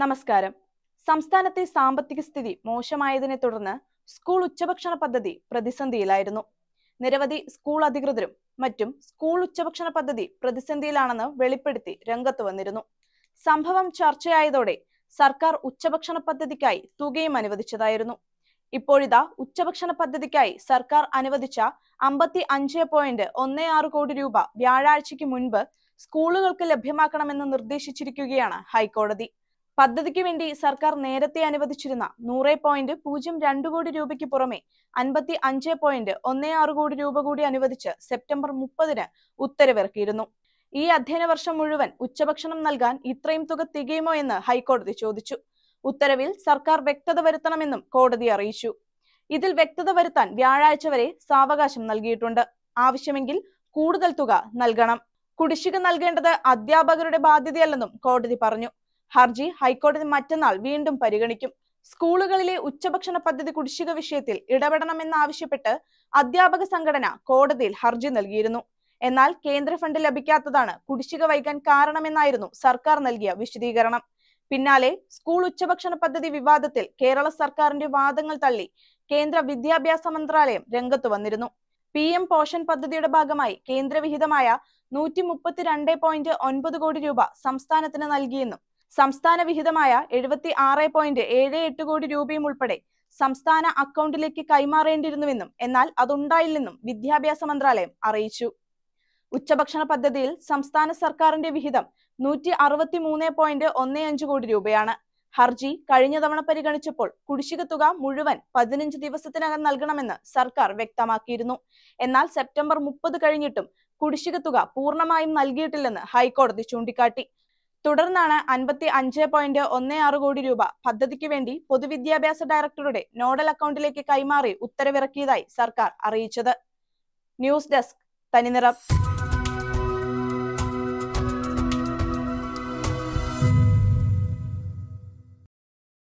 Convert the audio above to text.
നമസ്കാരം സംസ്ഥാനത്തെ സാമ്പത്തിക സ്ഥിതി മോശമായതിനെ തുടർന്ന് സ്കൂൾ ഉച്ചഭക്ഷണ പദ്ധതി പ്രതിസന്ധിയിലായിരുന്നു നിരവധി സ്കൂൾ അധികൃതരും മറ്റും സ്കൂൾ ഉച്ചഭക്ഷണ പദ്ധതി പ്രതിസന്ധിയിലാണെന്ന് വെളിപ്പെടുത്തി രംഗത്ത് വന്നിരുന്നു സംഭവം ചർച്ചയായതോടെ സർക്കാർ ഉച്ചഭക്ഷണ പദ്ധതിക്കായി തുകയും അനുവദിച്ചതായിരുന്നു ഇപ്പോഴിതാ ഉച്ചഭക്ഷണ പദ്ധതിക്കായി സർക്കാർ അനുവദിച്ച അമ്പത്തി അഞ്ച് പോയിന്റ് ഒന്ന് ആറ് കോടി രൂപ വ്യാഴാഴ്ചയ്ക്ക് മുൻപ് സ്കൂളുകൾക്ക് ലഭ്യമാക്കണമെന്ന് നിർദ്ദേശിച്ചിരിക്കുകയാണ് ഹൈക്കോടതി പദ്ധതിക്ക് വേണ്ടി സർക്കാർ നേരത്തെ അനുവദിച്ചിരുന്ന നൂറ് പോയിന്റ് പൂജ്യം രണ്ട് കോടി രൂപയ്ക്ക് പുറമെ അൻപത്തി അഞ്ച് പോയിന്റ് ഒന്നേ ആറ് കോടി രൂപ കൂടി അനുവദിച്ച് സെപ്റ്റംബർ മുപ്പതിന് ഉത്തരവിറക്കിയിരുന്നു ഈ അധ്യയന വർഷം മുഴുവൻ ഉച്ചഭക്ഷണം നൽകാൻ ഇത്രയും തുക തികയുമോ എന്ന് ഹൈക്കോടതി ചോദിച്ചു ഉത്തരവിൽ സർക്കാർ വ്യക്തത വരുത്തണമെന്നും കോടതി അറിയിച്ചു ഇതിൽ വ്യക്തത വരുത്താൻ വ്യാഴാഴ്ച വരെ സാവകാശം നൽകിയിട്ടുണ്ട് ആവശ്യമെങ്കിൽ കൂടുതൽ തുക നൽകണം കുടിശ്ശിക നൽകേണ്ടത് അധ്യാപകരുടെ ബാധ്യതയല്ലെന്നും കോടതി പറഞ്ഞു ഹർജി ഹൈക്കോടതി മറ്റന്നാൾ വീണ്ടും പരിഗണിക്കും സ്കൂളുകളിലെ ഉച്ചഭക്ഷണ പദ്ധതി കുടിശ്ശിക വിഷയത്തിൽ ഇടപെടണമെന്നാവശ്യപ്പെട്ട് അധ്യാപക സംഘടന കോടതിയിൽ ഹർജി നൽകിയിരുന്നു എന്നാൽ കേന്ദ്ര ഫണ്ട് ലഭിക്കാത്തതാണ് കുടിശ്ശിക വൈകാൻ കാരണമെന്നായിരുന്നു സർക്കാർ നൽകിയ വിശദീകരണം പിന്നാലെ സ്കൂൾ ഉച്ചഭക്ഷണ പദ്ധതി വിവാദത്തിൽ കേരള സർക്കാരിന്റെ വാദങ്ങൾ തള്ളി കേന്ദ്ര വിദ്യാഭ്യാസ മന്ത്രാലയം രംഗത്ത് വന്നിരുന്നു പി എം പോഷൻ പദ്ധതിയുടെ ഭാഗമായി കേന്ദ്രവിഹിതമായ നൂറ്റി മുപ്പത്തിരണ്ട് പോയിന്റ് ഒൻപത് കോടി രൂപ സംസ്ഥാനത്തിന് നൽകിയെന്നും സംസ്ഥാന വിഹിതമായ എഴുപത്തി ആറ് പോയിന്റ് ഏഴ് എട്ട് കോടി രൂപയും ഉൾപ്പെടെ സംസ്ഥാന അക്കൗണ്ടിലേക്ക് കൈമാറേണ്ടിയിരുന്നുവെന്നും എന്നാൽ അതുണ്ടായില്ലെന്നും വിദ്യാഭ്യാസ മന്ത്രാലയം അറിയിച്ചു ഉച്ചഭക്ഷണ പദ്ധതിയിൽ സംസ്ഥാന സർക്കാരിന്റെ വിഹിതം നൂറ്റി അറുപത്തി മൂന്ന് പോയിന്റ് ഒന്നേ അഞ്ച് കോടി രൂപയാണ് ഹർജി കഴിഞ്ഞ തവണ പരിഗണിച്ചപ്പോൾ കുടിശ്ശിക തുക മുഴുവൻ പതിനഞ്ച് ദിവസത്തിനകം നൽകണമെന്ന് സർക്കാർ വ്യക്തമാക്കിയിരുന്നു എന്നാൽ സെപ്റ്റംബർ മുപ്പത് കഴിഞ്ഞിട്ടും കുടിശ്ശിക തുക പൂർണ്ണമായും നൽകിയിട്ടില്ലെന്ന് ഹൈക്കോടതി ചൂണ്ടിക്കാട്ടി തുടർന്നാണ് അൻപത്തി അഞ്ച് പോയിന്റ് ഒന്ന് ആറ് കോടി രൂപ പദ്ധതിക്ക് വേണ്ടി പൊതുവിദ്യാഭ്യാസ ഡയറക്ടറുടെ നോഡൽ അക്കൗണ്ടിലേക്ക് കൈമാറി ഉത്തരവിറക്കിയതായി സർക്കാർ അറിയിച്ചത് ന്യൂസ് ഡെസ്ക് തനിനിറം